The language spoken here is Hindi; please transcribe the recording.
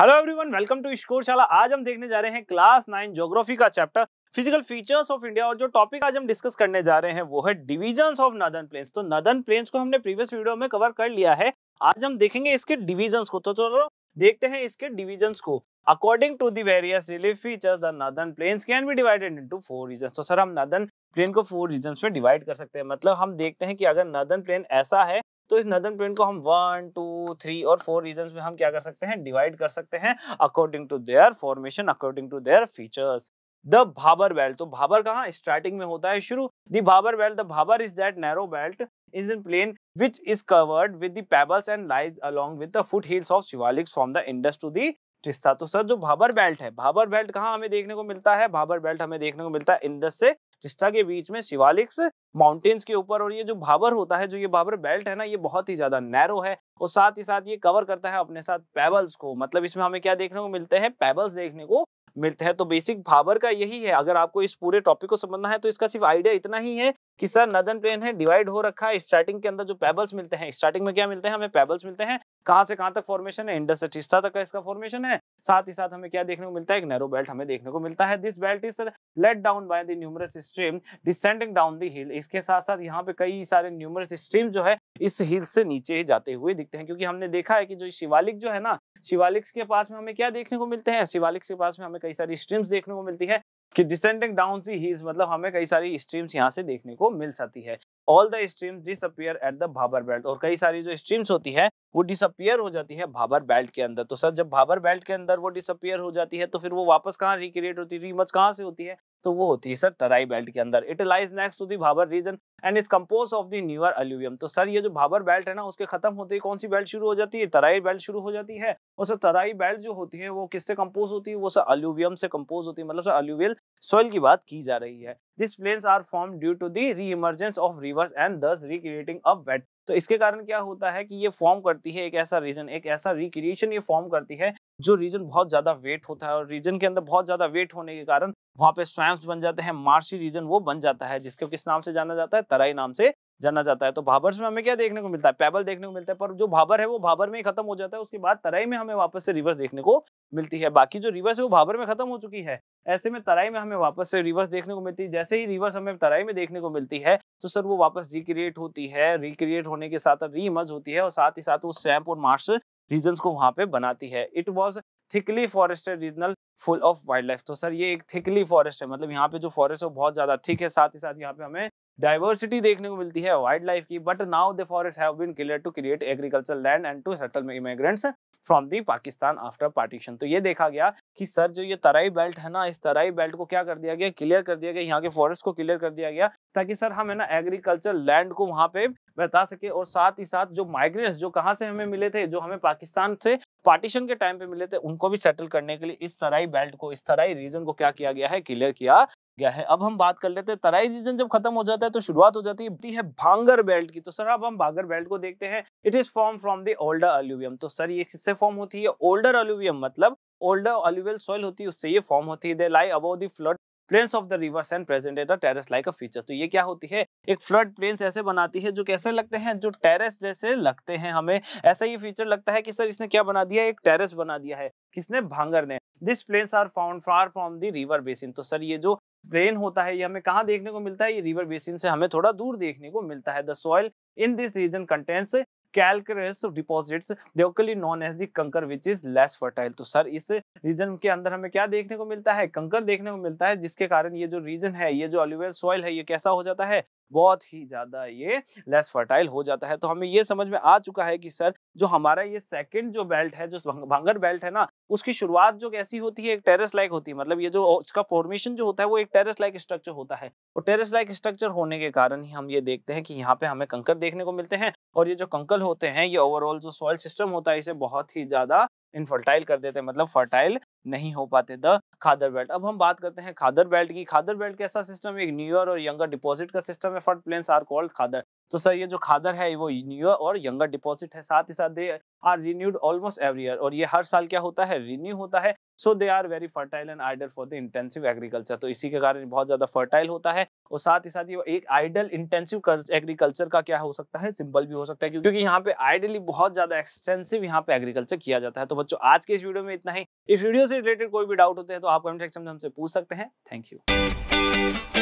हेलो एवरीवन वेलकम टू शाला आज हम देखने जा रहे हैं क्लास नाइन ज्योग्राफी का chapter physical features of India और जो टॉपिक आज हम डिस्कस करने जा रहे हैं वो है डिविजन्स ऑफ नदन प्लेन्स तो नदन प्लेन्स को हमने प्रीवियस वीडियो में कवर कर लिया है आज हम देखेंगे इसके डिविजन्स को तो चलो देखते हैं इसके डिविजन्स को according to various relief features the northern plains can be divided in four region तो सर हम नदन प्लेन को फोर रीजन में डिवाइड कर सकते हैं मतलब हम देखते हैं कि अगर नदन प्लेन ऐसा है तो इस नदन प्रिंट को हम वन टू थ्री और फोर रीजन में हम क्या कर सकते हैं डिवाइड कर सकते हैं according to their formation according to their features the Bhabar belt तो भाबर कहाँ स्टार्टिंग में होता है शुरू दाबर Bhabar belt the Bhabar is that narrow belt is in plain which is covered with the and lies along with the foothills of Shivaliks from the Indus to the तो सर जो भाबर बेल्ट है भाबर बेल्ट कहाँ हमें देखने को मिलता है भाबर बेल्ट हमें देखने को मिलता है इंडस से बाटिस्टा के बीच में शिवालिक्स माउंटेन्स के ऊपर और ये जो भाबर होता है जो ये भाबर बेल्ट है ना ये बहुत ही ज्यादा नैरो है और साथ ही साथ ये कवर करता है अपने साथ पेबल्स को मतलब इसमें हमें क्या देखने को मिलते हैं पेबल्स देखने को मिलते हैं तो बेसिक भाबर का यही है अगर आपको इस पूरे टॉपिक को समझना है तो इसका सिर्फ आइडिया इतना ही है कि सर नदन प्लेन है डिवाइड हो रखा है स्टार्टिंग के अंदर जो पेबल्स मिलते हैं स्टार्टिंग में क्या मिलते हैं हमें पेबल्स मिलते हैं कहाँ से कहाँ तक फॉर्मेशन है इंडस अटिस्टा तक का इसका फॉर्मेशन है साथ ही साथ हमें क्या देखने को मिलता है एक नैरो बेल्ट हमें देखने को मिलता है this belt is laid down by the numerous stream descending down the hill इसके साथ साथ यहाँ पे कई सारे न्यूमरस स्ट्रीम जो है इस हिल से नीचे ही जाते हुए दिखते हैं क्योंकि हमने देखा है कि जो शिवालिक जो है ना शिवालिक्स के पास में हमें क्या देखने को मिलते हैं शिवालिक्स के पास में हमें कई सारी स्ट्रीम्स देखने को मिलती है कि डिसेंडिंग डाउन दी हिल्स मतलब हमें कई सारी स्ट्रीम्स यहाँ से देखने को मिल सकती है all the streams disappear at the Bhabar belt और कई सारी जो स्ट्रीम्स होती है वो डिसअपियर हो जाती है भाबर बेल्ट के अंदर तो सर जब भाबर बेल्ट के अंदर वो डिसअपियर हो जाती है तो फिर वो वापस कहाँ रिक्रिएट होती है रीमच कहाँ से होती है तो वो होती है सर तराई बेल्ट के अंदर it lies next to the Bhabar region and is compose of the newer alluvium तो सर ये जो भाबर बेल्ट है ना उसके खत्म होते ही कौन सी बेल्ट शुरू हो जाती है तराई बेल्ट शुरू हो जाती है और सर तराई बेल्ट जो होती है वो किससे कम्पोज होती है वो सर अल्यूवियम से कम्पोज होती है मतलब सर अल्यूवियल सोइल की बात की जा रही है this plains are form due to the reemergence of rivers and thus recreating a wet तो इसके कारण क्या होता है कि ये फॉर्म करती है एक ऐसा रीजन एक ऐसा रिक्रिएशन ये फॉर्म करती है जो रीजन बहुत ज्यादा वेट होता है और रीजन के अंदर बहुत ज्यादा वेट होने के कारण वहाँ पे स्वैम्स बन जाते हैं मार्सी रीजन वो बन जाता है जिसको किस नाम से जाना जाता है तराई नाम से जाना जाता है तो भाबर्स में हमें क्या देखने को मिलता है पैबल देखने को मिलता है पर जो भाबर है वो भाबर में ही खत्म हो जाता है उसके बाद तराई में हमें वापस से रिवर्स देखने को मिलती है बाकी जो रिवर्स है वो भाबर में खत्म हो चुकी है ऐसे में तराई में हमें वापस से रिवर्स देखने को मिलती है जैसे ही रिवर्स हमें तराई में देखने को मिलती है तो सर वो वापस रिक्रिएट होती है रिक्रिएट होने के साथ इमर्ज होती है और साथ ही साथ वो सैम्प और मार्स रीजन को वहाँ पे बनाती है it was thickly forested regional full of wildlife तो सर ये एक थिकली फॉरेस्ट है मतलब यहाँ पे जो फॉरेस्ट है बहुत ज्यादा थिक है साथ ही साथ यहाँ पे हमें डाइवर्सिटी देखने को मिलती है वाइल्ड लाइफ की but now the forest have been clear to create agriculture land and to settle immigrants from the Pakistan after partition तो ये देखा गया कि सर जो ये तराई बेल्ट है ना इस तराई बेल्ट को क्या कर दिया गया क्लियर कर दिया गया यहाँ के फॉरेस्ट को क्लियर कर दिया गया ताकि सर हम है ना एग्रीकल्चर लैंड को वहाँ पे बता सके और साथ ही साथ जो माइग्रेंट्स जो कहाँ से हमें मिले थे जो हमें पाकिस्तान से पार्टीशन के टाइम पे मिले थे उनको भी सेटल करने के लिए इस तराई बेल्ट को इस तराई रीजन को क्या किया गया है क्लियर किया गया है अब हम बात कर लेते हैं तराई सीजन जब खत्म हो जाता है तो शुरुआत हो जाती है है भांगर बेल्ट की तो सर अब हम भांगर बेल्ट को देखते हैं it is form from the older alluvium तो सर ये किससे फॉर्म होती है ओल्डर अल्यूवियम मतलब ओल्डर अल्यूवियल सॉइल होती है उससे ये फॉर्म होती है they lie above the flood plains of the rivers and present at terrace like a feature तो ये क्या होती है एक फ्लड प्लेन्स ऐसे बनाती है जो कैसे लगते हैं जो टेरेस जैसे लगते हैं हमें ऐसा ये फीचर लगता है कि सर इसने क्या बना दिया एक टेरेस बना दिया है किसने भांगर ने this plains are found far from the river basin तो सर ये जो रेन होता है ये हमें कहाँ देखने को मिलता है ये रिवर बेसिन से हमें थोड़ा दूर देखने को मिलता है the soil in this region contents calcareous deposits locally known as the kankar which is less fertile तो सर इस रीजन के अंदर हमें क्या देखने को मिलता है कंकर देखने को मिलता है जिसके कारण ये जो रीजन है ये जो अल्यूवियल सॉइल है ये कैसा हो जाता है बहुत ही ज्यादा ये लेस फर्टाइल हो जाता है तो हमें ये समझ में आ चुका है कि सर जो हमारा ये सेकंड जो बेल्ट है जो भांगर बेल्ट है ना उसकी शुरुआत जो कैसी होती है एक टेरेस लाइक होती है मतलब ये जो इसका फॉर्मेशन जो होता है वो एक टेरेस लाइक स्ट्रक्चर होता है और टेरेस लाइक स्ट्रक्चर होने के कारण ही हम ये देखते हैं कि यहाँ पे हमें कंकर देखने को मिलते हैं और ये जो कंकल होते हैं ये ओवरऑल जो सॉइल सिस्टम होता है इसे बहुत ही ज्यादा इनफर्टाइल कर देते हैं मतलब फर्टाइल नहीं हो पाते द खादर बेल्ट अब हम बात करते हैं खादर बेल्ट की खादर बेल्ट कैसा सिस्टम एक न्यूयर और यंगर डिपॉजिट का सिस्टम है फर्ट प्लेन्स आर कॉल्ड खादर तो सर ये जो खादर है वो न्यूयर और यंगर डिपॉजिट है साथ ही साथ they are renewed almost every year और ये हर साल क्या होता है रिन्यू होता है so they are very fertile and ideal for the intensive agriculture तो इसी के कारण बहुत ज़्यादा फर्टाइल होता है और साथ ही साथ ये एक आइडल इंटेंसिव एग्रीकल्चर का क्या हो सकता है सिंबल भी हो सकता है क्योंकि यहाँ पे आइडली बहुत ज्यादा एक्सटेंसिव यहाँ पे एग्रीकल्चर किया जाता है तो बच्चों आज के इस वीडियो में इतना ही इस वीडियो से रिलेटेड कोई भी डाउट होते हैं तो आप कमेंट सेक्शन में हमसे पूछ सकते हैं थैंक यू